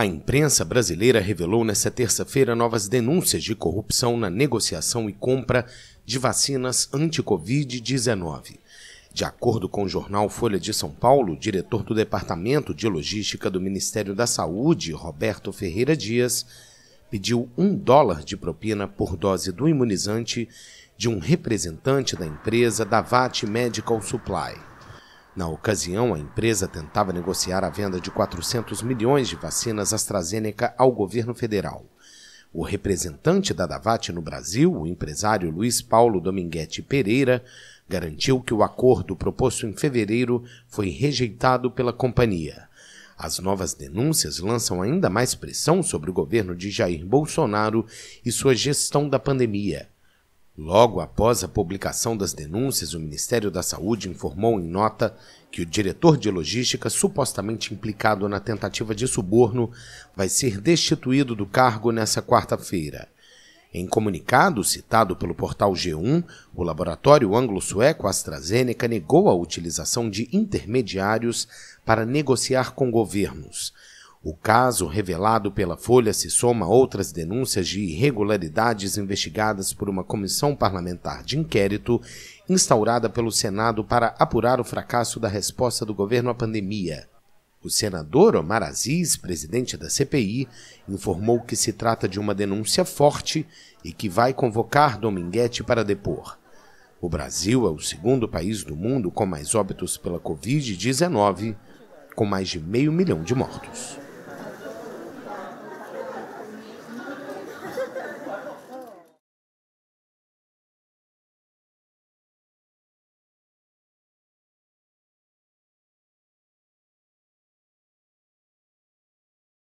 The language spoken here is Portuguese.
A imprensa brasileira revelou nesta terça-feira novas denúncias de corrupção na negociação e compra de vacinas anti-Covid-19. De acordo com o jornal Folha de São Paulo, o diretor do Departamento de Logística do Ministério da Saúde, Roberto Ferreira Dias, pediu um dólar de propina por dose do imunizante de um representante da empresa Davat Medical Supply. Na ocasião, a empresa tentava negociar a venda de 400 milhões de vacinas AstraZeneca ao governo federal. O representante da Davat no Brasil, o empresário Luiz Paulo Dominguete Pereira, garantiu que o acordo proposto em fevereiro foi rejeitado pela companhia. As novas denúncias lançam ainda mais pressão sobre o governo de Jair Bolsonaro e sua gestão da pandemia. Logo após a publicação das denúncias, o Ministério da Saúde informou em nota que o diretor de logística, supostamente implicado na tentativa de suborno, vai ser destituído do cargo nesta quarta-feira. Em comunicado citado pelo portal G1, o laboratório anglo-sueco AstraZeneca negou a utilização de intermediários para negociar com governos. O caso revelado pela Folha se soma a outras denúncias de irregularidades investigadas por uma comissão parlamentar de inquérito instaurada pelo Senado para apurar o fracasso da resposta do governo à pandemia. O senador Omar Aziz, presidente da CPI, informou que se trata de uma denúncia forte e que vai convocar Dominguete para depor. O Brasil é o segundo país do mundo com mais óbitos pela Covid-19, com mais de meio milhão de mortos.